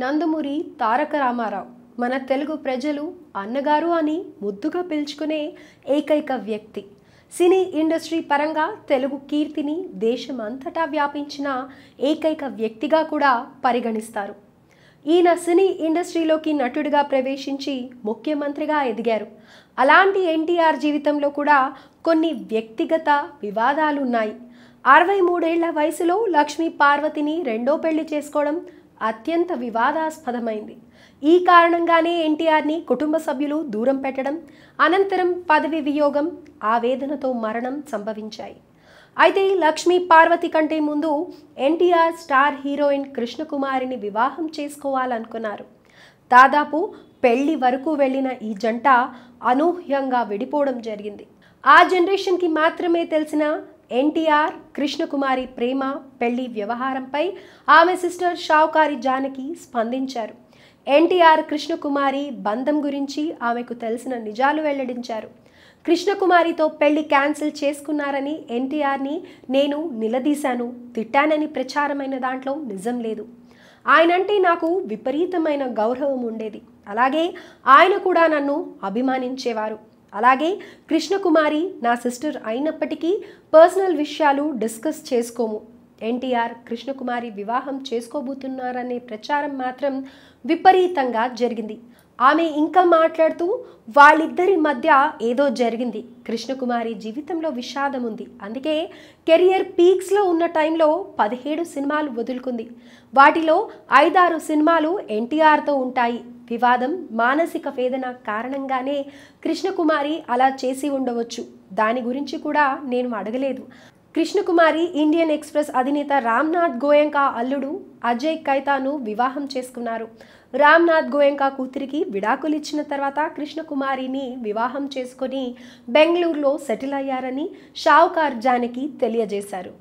నందమూరి తారక రామారావు మన తెలుగు ప్రజలు అన్నగారు అని ముద్దుగా పిలుచుకునే ఏకైక వ్యక్తి సినీ ఇండస్ట్రీ పరంగా తెలుగు కీర్తిని దేశమంతటా వ్యాపించిన ఏకైక వ్యక్తిగా కూడా పరిగణిస్తారు ఈయన సినీ ఇండస్ట్రీలోకి నటుడిగా ప్రవేశించి ముఖ్యమంత్రిగా ఎదిగారు అలాంటి ఎన్టీఆర్ జీవితంలో కూడా కొన్ని వ్యక్తిగత వివాదాలున్నాయి అరవై మూడేళ్ల వయసులో లక్ష్మీ పార్వతిని రెండో పెళ్లి చేసుకోవడం అత్యంత వివాదాస్పదమైంది ఈ కారణంగానే ఎన్టీఆర్ని కుటుంబ సభ్యులు దూరం పెట్టడం అనంతరం పదవి వియోగం ఆవేదనతో మరణం సంభవించాయి అయితే లక్ష్మీ పార్వతి కంటే ముందు ఎన్టీఆర్ స్టార్ హీరోయిన్ కృష్ణకుమారిని వివాహం చేసుకోవాలనుకున్నారు దాదాపు పెళ్లి వరకు వెళ్ళిన ఈ జంట అనూహ్యంగా విడిపోవడం జరిగింది ఆ జనరేషన్కి మాత్రమే తెలిసిన ఎన్టీఆర్ కృష్ణకుమారి ప్రేమ పెళ్లి వ్యవహారంపై ఆమె సిస్టర్ షావుకారి జానకి స్పందించారు ఎన్టీఆర్ కృష్ణకుమారి బంధం గురించి ఆమెకు తెలిసిన నిజాలు వెల్లడించారు కృష్ణకుమారితో పెళ్లి క్యాన్సిల్ చేసుకున్నారని ఎన్టీఆర్ని నేను నిలదీశాను తిట్టానని ప్రచారమైన దాంట్లో నిజం లేదు ఆయనంటే నాకు విపరీతమైన గౌరవం ఉండేది అలాగే ఆయన కూడా నన్ను అభిమానించేవారు అలాగే కృష్ణకుమారి నా సిస్టర్ అయినప్పటికీ పర్సనల్ విషయాలు డిస్కస్ చేసుకోము ఎన్టీఆర్ కృష్ణకుమారి వివాహం చేసుకోబోతున్నారనే ప్రచారం మాత్రం విపరీతంగా జరిగింది ఆమె ఇంకా మాట్లాడుతూ వాళ్ళిద్దరి మధ్య ఏదో జరిగింది కృష్ణకుమారి జీవితంలో విషాదం ఉంది అందుకే కెరియర్ పీక్స్లో ఉన్న టైంలో పదిహేడు సినిమాలు వదులుకుంది వాటిలో ఐదారు సినిమాలు ఎన్టీఆర్తో ఉంటాయి వివాదం మానసిక వేదన కారణంగానే కృష్ణకుమారి అలా చేసి ఉండవచ్చు దాని గురించి కూడా నేను అడగలేదు కృష్ణకుమారి ఇండియన్ ఎక్స్ప్రెస్ అధినేత రామ్నాథ్ గోయంకా అల్లుడు అజయ్ కైతాను వివాహం చేసుకున్నారు రామ్నాథ్ గోయంకా కూతురికి విడాకులిచ్చిన తర్వాత కృష్ణకుమారిని వివాహం చేసుకొని బెంగళూరులో సెటిల్ అయ్యారని షావుకార్ జానకి తెలియజేశారు